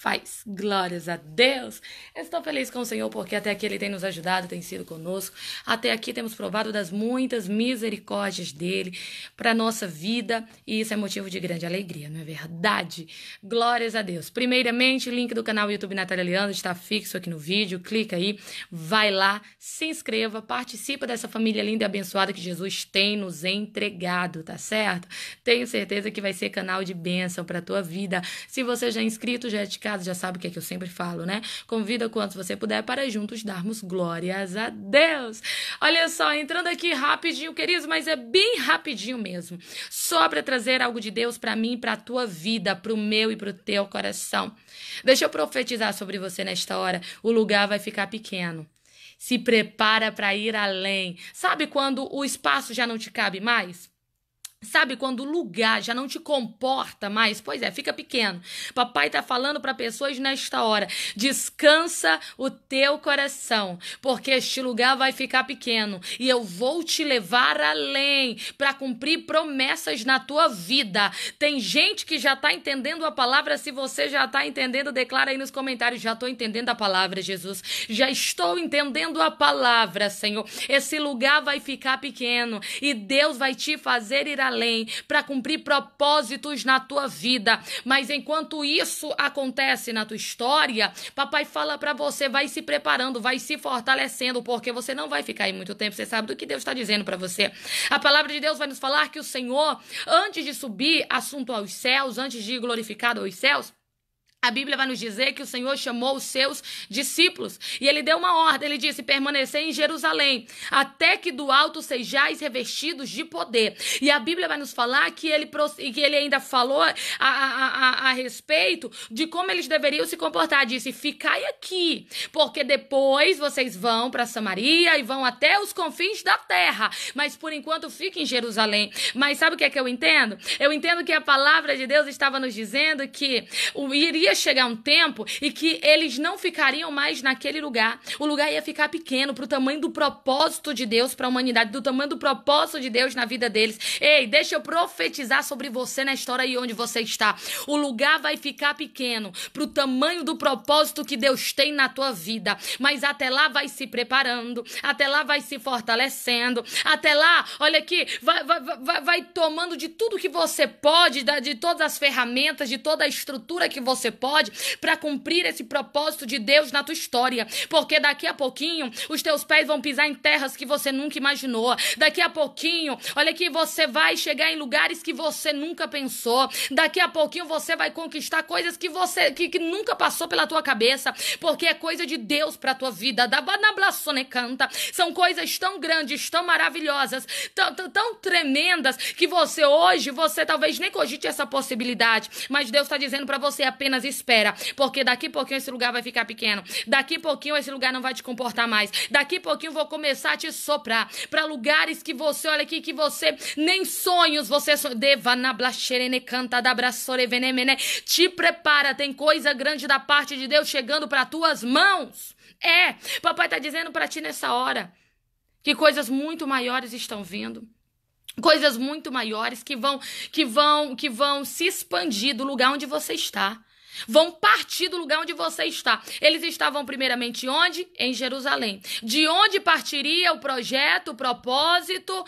faz. Glórias a Deus! Estou feliz com o Senhor porque até aqui Ele tem nos ajudado, tem sido conosco. Até aqui temos provado das muitas misericórdias dele para nossa vida e isso é motivo de grande alegria, não é verdade? Glórias a Deus! Primeiramente, o link do canal YouTube Natália Leandro está fixo aqui no vídeo. Clica aí, vai lá, se inscreva, participa dessa família linda e abençoada que Jesus tem nos entregado, tá certo? Tenho certeza que vai ser canal de bênção para tua vida. Se você já é inscrito, já é de casa já sabe o que é que eu sempre falo, né? Convida quantos você puder para juntos darmos glórias a Deus. Olha só, entrando aqui rapidinho, queridos, mas é bem rapidinho mesmo. Só para trazer algo de Deus para mim, para a tua vida, para o meu e para o teu coração. Deixa eu profetizar sobre você nesta hora. O lugar vai ficar pequeno se prepara para ir além. Sabe quando o espaço já não te cabe mais? Sabe quando o lugar já não te comporta mais? Pois é, fica pequeno. Papai tá falando para pessoas nesta hora: descansa o teu coração, porque este lugar vai ficar pequeno e eu vou te levar além para cumprir promessas na tua vida. Tem gente que já tá entendendo a palavra, se você já tá entendendo, declara aí nos comentários: já tô entendendo a palavra, Jesus. Já estou entendendo a palavra, Senhor. Esse lugar vai ficar pequeno e Deus vai te fazer ir além além, para cumprir propósitos na tua vida. Mas enquanto isso acontece na tua história, papai fala para você, vai se preparando, vai se fortalecendo, porque você não vai ficar aí muito tempo, você sabe do que Deus está dizendo para você. A palavra de Deus vai nos falar que o Senhor, antes de subir assunto aos céus, antes de ir glorificado aos céus, a Bíblia vai nos dizer que o Senhor chamou os seus discípulos e ele deu uma ordem, ele disse: permanecer em Jerusalém, até que do alto sejais revestidos de poder. E a Bíblia vai nos falar que ele, que ele ainda falou a, a, a, a respeito de como eles deveriam se comportar. Disse: ficai aqui, porque depois vocês vão para Samaria e vão até os confins da terra, mas por enquanto fiquem em Jerusalém. Mas sabe o que é que eu entendo? Eu entendo que a palavra de Deus estava nos dizendo que o iria ia chegar um tempo e que eles não ficariam mais naquele lugar. O lugar ia ficar pequeno pro tamanho do propósito de Deus para a humanidade, do tamanho do propósito de Deus na vida deles. Ei, deixa eu profetizar sobre você na história e onde você está. O lugar vai ficar pequeno pro tamanho do propósito que Deus tem na tua vida. Mas até lá vai se preparando, até lá vai se fortalecendo, até lá, olha aqui, vai, vai, vai, vai tomando de tudo que você pode, de todas as ferramentas, de toda a estrutura que você pode para cumprir esse propósito de Deus na tua história. Porque daqui a pouquinho os teus pés vão pisar em terras que você nunca imaginou. Daqui a pouquinho, olha que você vai chegar em lugares que você nunca pensou. Daqui a pouquinho você vai conquistar coisas que você que, que nunca passou pela tua cabeça, porque é coisa de Deus para tua vida. Da Banablazone canta. São coisas tão grandes, tão maravilhosas, tão, tão, tão tremendas que você hoje você talvez nem cogite essa possibilidade, mas Deus está dizendo para você é apenas espera, porque daqui a pouquinho esse lugar vai ficar pequeno, daqui a pouquinho esse lugar não vai te comportar mais, daqui a pouquinho vou começar a te soprar para lugares que você, olha aqui, que você nem sonhos, você deva na blacherene canta da te prepara, tem coisa grande da parte de Deus chegando para tuas mãos. É, papai tá dizendo para ti nessa hora que coisas muito maiores estão vindo coisas muito maiores que vão que vão que vão se expandir do lugar onde você está. Vão partir do lugar onde você está. Eles estavam primeiramente onde? Em Jerusalém. De onde partiria o projeto, o propósito?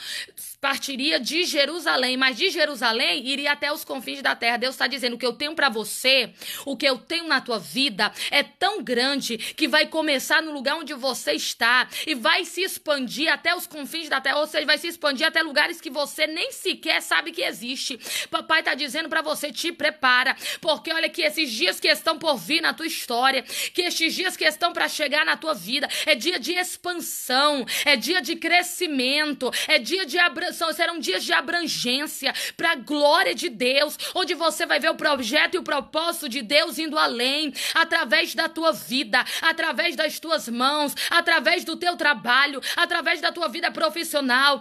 Partiria de Jerusalém, mas de Jerusalém iria até os confins da terra. Deus está dizendo: o que eu tenho para você, o que eu tenho na tua vida é tão grande que vai começar no lugar onde você está e vai se expandir até os confins da terra, ou seja, vai se expandir até lugares que você nem sequer sabe que existe. Papai está dizendo para você: te prepara, porque olha que esses dias que estão por vir na tua história, que estes dias que estão para chegar na tua vida, é dia de expansão, é dia de crescimento, é dia de abração, serão dias de abrangência para a glória de Deus, onde você vai ver o projeto e o propósito de Deus indo além, através da tua vida, através das tuas mãos, através do teu trabalho, através da tua vida profissional.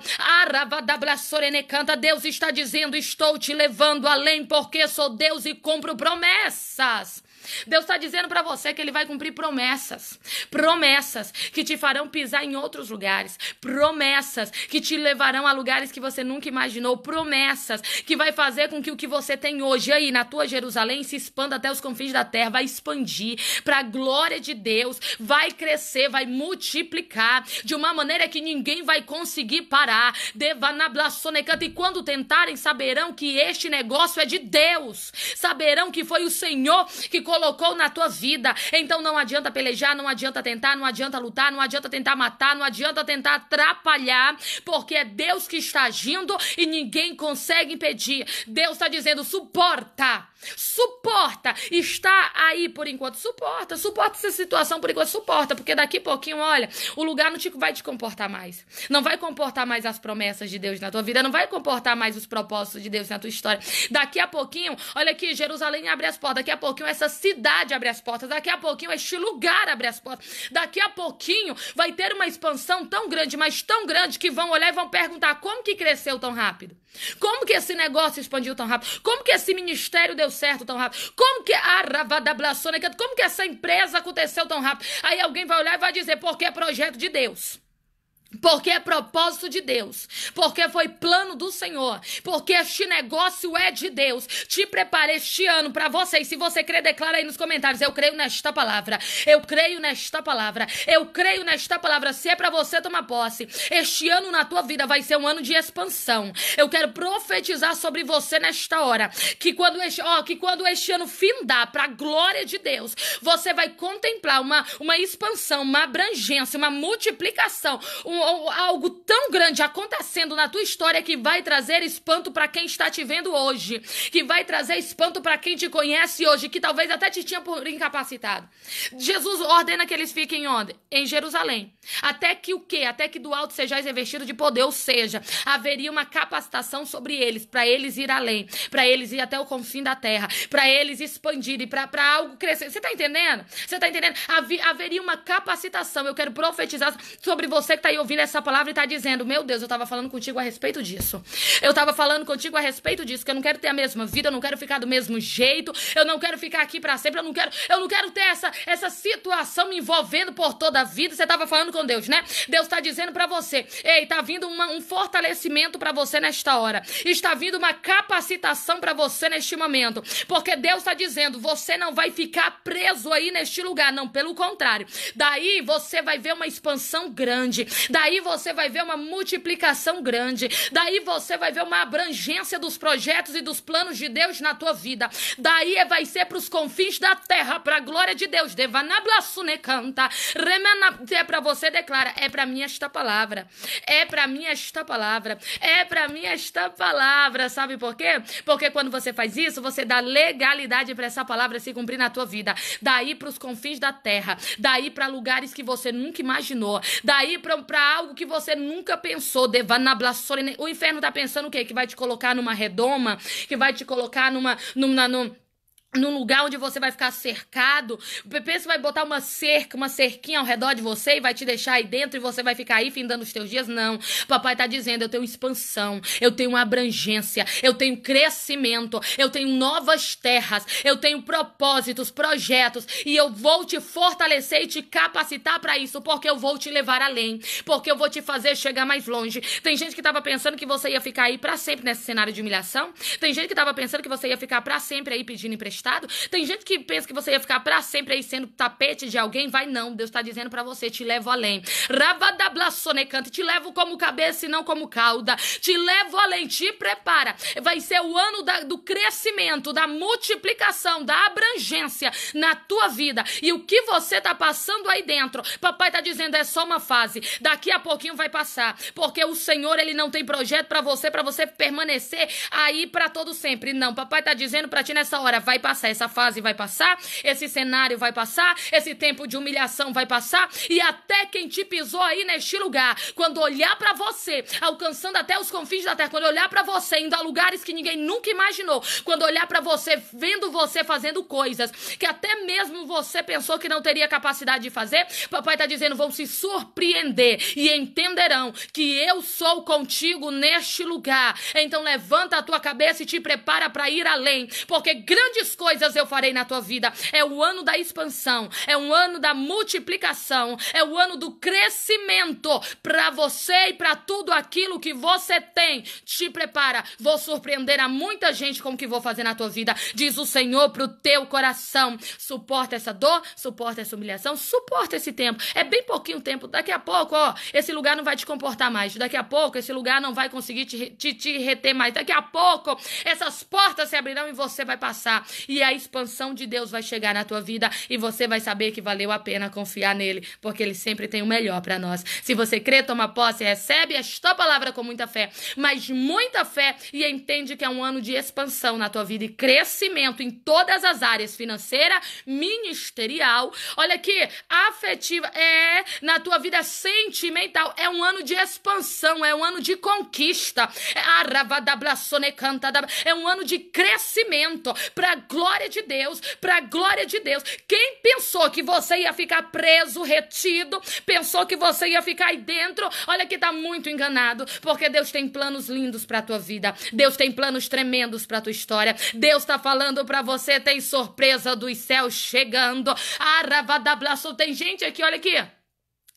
canta, Deus está dizendo: Estou te levando além porque sou Deus e cumpro promessa. stars Deus está dizendo para você que Ele vai cumprir promessas. Promessas que te farão pisar em outros lugares. Promessas que te levarão a lugares que você nunca imaginou. Promessas que vai fazer com que o que você tem hoje aí na tua Jerusalém se expanda até os confins da terra. Vai expandir para a glória de Deus. Vai crescer, vai multiplicar de uma maneira que ninguém vai conseguir parar. Devanablassonecanta. E quando tentarem, saberão que este negócio é de Deus. Saberão que foi o Senhor que colocou na tua vida. Então não adianta pelejar, não adianta tentar, não adianta lutar, não adianta tentar matar, não adianta tentar atrapalhar, porque é Deus que está agindo e ninguém consegue impedir. Deus está dizendo: suporta Suporta. Está aí por enquanto, suporta. Suporta essa situação por enquanto, suporta. Porque daqui a pouquinho, olha, o lugar não te, vai te comportar mais. Não vai comportar mais as promessas de Deus na tua vida. Não vai comportar mais os propósitos de Deus na tua história. Daqui a pouquinho, olha aqui, Jerusalém abre as portas. Daqui a pouquinho, essa cidade abre as portas. Daqui a pouquinho, este lugar abre as portas. Daqui a pouquinho, vai ter uma expansão tão grande, mas tão grande, que vão olhar e vão perguntar como que cresceu tão rápido. Como que esse negócio expandiu tão rápido? Como que esse ministério deu certo tão rápido? Como que a Ravadablaçona, como que essa empresa aconteceu tão rápido? Aí alguém vai olhar e vai dizer, porque é projeto de Deus. Porque é propósito de Deus, porque foi plano do Senhor, porque este negócio é de Deus. Te preparei este ano para vocês. Se você crê, declara aí nos comentários. Eu creio nesta palavra. Eu creio nesta palavra. Eu creio nesta palavra. Se é para você tomar posse, este ano na tua vida vai ser um ano de expansão. Eu quero profetizar sobre você nesta hora, que quando este, ó, que quando este ano findar para a glória de Deus, você vai contemplar uma uma expansão, uma abrangência, uma multiplicação, um algo tão grande acontecendo na tua história que vai trazer espanto para quem está te vendo hoje, que vai trazer espanto para quem te conhece hoje, que talvez até te tinha por incapacitado. Jesus ordena que eles fiquem onde? Em Jerusalém. Até que o quê? Até que do alto sejais revestido de poder, ou seja, haveria uma capacitação sobre eles, para eles ir além, para eles ir até o confim da terra, para eles expandirem, para algo crescer. Você tá entendendo? Você tá entendendo? Haveria uma capacitação. Eu quero profetizar sobre você que tá aí ouvindo ouvindo essa palavra e tá dizendo: Meu Deus, eu tava falando contigo a respeito disso. Eu tava falando contigo a respeito disso, que eu não quero ter a mesma vida, eu não quero ficar do mesmo jeito, eu não quero ficar aqui para sempre, eu não quero, eu não quero ter essa, essa situação me envolvendo por toda a vida. Você tava falando com Deus, né? Deus tá dizendo para você: Ei, tá vindo uma, um fortalecimento para você nesta hora. Está vindo uma capacitação para você neste momento. Porque Deus tá dizendo: Você não vai ficar preso aí neste lugar, não, pelo contrário. Daí você vai ver uma expansão grande. Daí Daí você vai ver uma multiplicação grande. Daí você vai ver uma abrangência dos projetos e dos planos de Deus na tua vida. Daí é, vai ser para os confins da terra, para a glória de Deus. Devanablasune canta. É para você declara, é para mim esta palavra. É para mim esta palavra. É para mim esta palavra. Sabe por quê? Porque quando você faz isso, você dá legalidade para essa palavra se cumprir na tua vida. Daí para os confins da terra, daí para lugares que você nunca imaginou, daí para algo que você nunca pensou. O inferno tá pensando o quê? Que vai te colocar numa redoma, que vai te colocar numa. numa, numa num lugar onde você vai ficar cercado. O PPS vai botar uma cerca, uma cerquinha ao redor de você e vai te deixar aí dentro e você vai ficar aí findando os teus dias? Não. Papai tá dizendo, eu tenho expansão, eu tenho abrangência, eu tenho crescimento, eu tenho novas terras, eu tenho propósitos, projetos e eu vou te fortalecer e te capacitar para isso, porque eu vou te levar além, porque eu vou te fazer chegar mais longe. Tem gente que tava pensando que você ia ficar aí para sempre nesse cenário de humilhação. Tem gente que tava pensando que você ia ficar para sempre aí pedindo emprestado estado. Tem gente que pensa que você ia ficar para sempre aí sendo tapete de alguém. Vai não. Deus está dizendo para você: te levo além. sonecante, Te levo como cabeça e não como cauda. Te levo além. Te prepara. Vai ser o ano da, do crescimento, da multiplicação, da abrangência na tua vida. E o que você tá passando aí dentro, papai tá dizendo é só uma fase. Daqui a pouquinho vai passar, porque o Senhor ele não tem projeto para você, para você permanecer aí para todo sempre. Não, papai tá dizendo para ti nessa hora, vai passar passar, essa fase vai passar, esse cenário vai passar, esse tempo de humilhação vai passar e até quem te pisou aí neste lugar, quando olhar para você, alcançando até os confins da terra, quando olhar para você indo a lugares que ninguém nunca imaginou, quando olhar para você vendo você fazendo coisas que até mesmo você pensou que não teria capacidade de fazer, papai tá dizendo, vão se surpreender e entenderão que eu sou contigo neste lugar. Então levanta a tua cabeça e te prepara para ir além, porque grandes coisas eu farei na tua vida. É o ano da expansão, é um ano da multiplicação, é o ano do crescimento para você e para tudo aquilo que você tem. Te prepara, vou surpreender a muita gente com o que vou fazer na tua vida, diz o Senhor pro teu coração. Suporta essa dor, suporta essa humilhação, suporta esse tempo. É bem pouquinho tempo, daqui a pouco, ó, esse lugar não vai te comportar mais. Daqui a pouco esse lugar não vai conseguir te, te, te reter mais. Daqui a pouco essas portas se abrirão e você vai passar e a expansão de Deus vai chegar na tua vida e você vai saber que valeu a pena confiar nele, porque ele sempre tem o melhor para nós. Se você crê, toma posse, recebe esta palavra com muita fé, mas muita fé e entende que é um ano de expansão na tua vida e crescimento em todas as áreas financeira, ministerial, olha aqui, afetiva, é na tua vida sentimental, é um ano de expansão, é um ano de conquista. É, é um ano de crescimento para glória glória de Deus, para a glória de Deus. Quem pensou que você ia ficar preso, retido, pensou que você ia ficar aí dentro, olha que tá muito enganado, porque Deus tem planos lindos para tua vida. Deus tem planos tremendos para tua história. Deus tá falando para você, tem surpresa dos céus chegando. Aravadablaço, tem gente aqui, olha aqui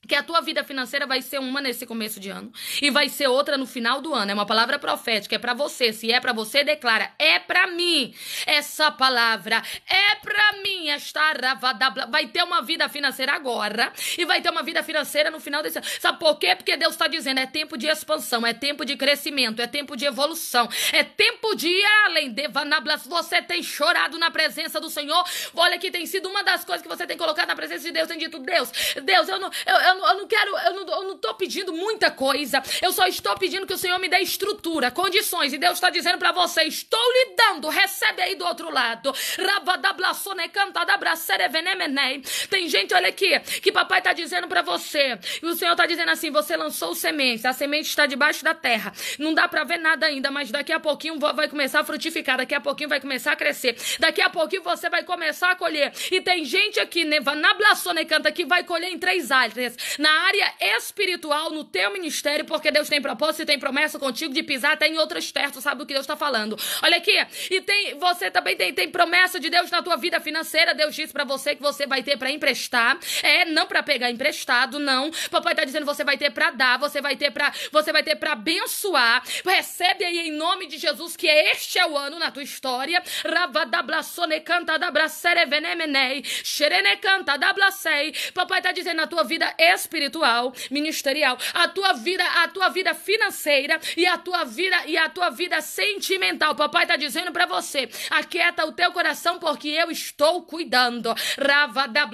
que a tua vida financeira vai ser uma nesse começo de ano e vai ser outra no final do ano. É uma palavra profética, é para você. Se é para você, declara: é para mim. Essa palavra é para mim. Esta ravada vai ter uma vida financeira agora e vai ter uma vida financeira no final desse ano. Sabe por quê? Porque Deus está dizendo: é tempo de expansão, é tempo de crescimento, é tempo de evolução, é tempo de ir além de vanablas. Você tem chorado na presença do Senhor. Olha que tem sido uma das coisas que você tem colocado na presença de Deus, tem dito: Deus, Deus, eu não eu, eu eu não, eu não quero, eu não, eu não tô pedindo muita coisa. Eu só estou pedindo que o Senhor me dê estrutura, condições. E Deus está dizendo para você: estou lhe dando, recebe aí do outro lado. Tem gente, olha aqui, que papai está dizendo para você. E o Senhor está dizendo assim: você lançou semente, a semente está debaixo da terra. Não dá para ver nada ainda, mas daqui a pouquinho vai começar a frutificar, daqui a pouquinho vai começar a crescer, daqui a pouquinho você vai começar a colher. E tem gente aqui, Nevanablazone né, canta, que vai colher em três áreas na área espiritual, no teu ministério, porque Deus tem propósito e tem promessa contigo de pisar até em outras terras, sabe o que Deus está falando. Olha aqui, e tem, você também tem, tem promessa de Deus na tua vida financeira, Deus disse para você que você vai ter para emprestar, é, não para pegar emprestado, não. Papai tá dizendo você vai ter para dar, você vai ter para, você vai ter para abençoar. Recebe aí em nome de Jesus que este é o ano na tua história. canta da canta Papai tá dizendo na tua vida espiritual, ministerial, a tua vida, a tua vida financeira e a tua vida e a tua vida sentimental. Papai tá dizendo para você: aquieta o teu coração porque eu estou cuidando. Rava da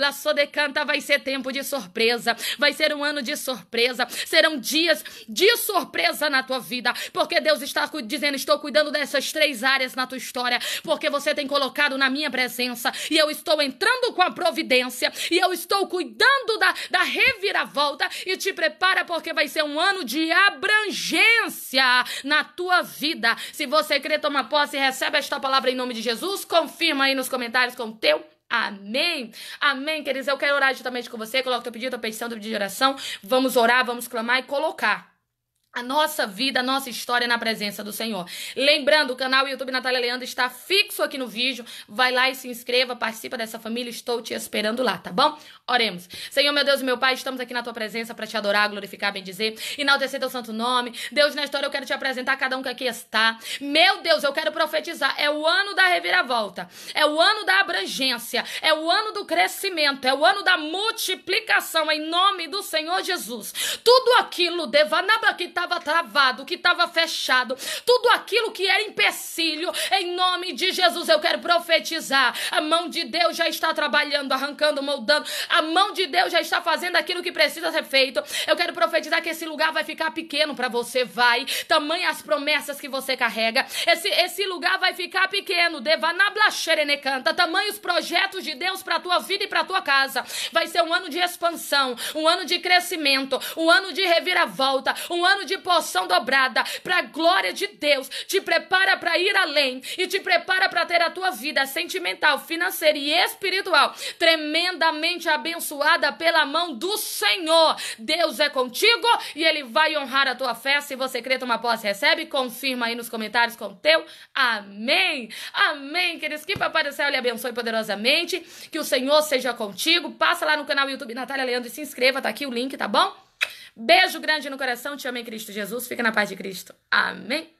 canta vai ser tempo de surpresa, vai ser um ano de surpresa, serão dias de surpresa na tua vida, porque Deus está dizendo: estou cuidando dessas três áreas na tua história, porque você tem colocado na minha presença e eu estou entrando com a providência e eu estou cuidando da, da revi reviravolta e te prepara porque vai ser um ano de abrangência na tua vida. Se você crê, toma posse e recebe esta palavra em nome de Jesus, confirma aí nos comentários com o teu Amém. Amém, queridos. Eu quero orar juntamente com você. Coloca teu pedido, tua petição, teu pedido de oração. Vamos orar, vamos clamar e colocar a nossa vida, a nossa história é na presença do Senhor. Lembrando, o canal YouTube Natália Leandro está fixo aqui no vídeo. Vai lá e se inscreva, participa dessa família, estou te esperando lá, tá bom? Oremos. Senhor, meu Deus e meu Pai, estamos aqui na tua presença para te adorar, glorificar, bendizer, enaltecer teu santo nome. Deus, na história eu quero te apresentar cada um que aqui está. Meu Deus, eu quero profetizar. É o ano da reviravolta, é o ano da abrangência, é o ano do crescimento, é o ano da multiplicação, em nome do Senhor Jesus. Tudo aquilo, Devanabakita, estava travado, que estava fechado, tudo aquilo que era empecilho, em nome de Jesus eu quero profetizar. A mão de Deus já está trabalhando, arrancando, moldando. A mão de Deus já está fazendo aquilo que precisa ser feito. Eu quero profetizar que esse lugar vai ficar pequeno para você, vai. tamanho as promessas que você carrega. Esse, esse lugar vai ficar pequeno. Devanablacherene canta. os projetos de Deus para tua vida e para tua casa. Vai ser um ano de expansão, um ano de crescimento, um ano de reviravolta, um ano de de porção dobrada para a glória de Deus. Te prepara para ir além e te prepara para ter a tua vida sentimental, financeira e espiritual tremendamente abençoada pela mão do Senhor. Deus é contigo e ele vai honrar a tua fé. Se você crê, toma posse, recebe, confirma aí nos comentários com teu amém. Amém, queridos. Que Papai do Céu lhe abençoe poderosamente. Que o Senhor seja contigo. Passa lá no canal YouTube Natália Leandro e se inscreva, tá aqui o link, tá bom? Beijo grande no coração, te amo em Cristo Jesus. Fica na paz de Cristo. Amém.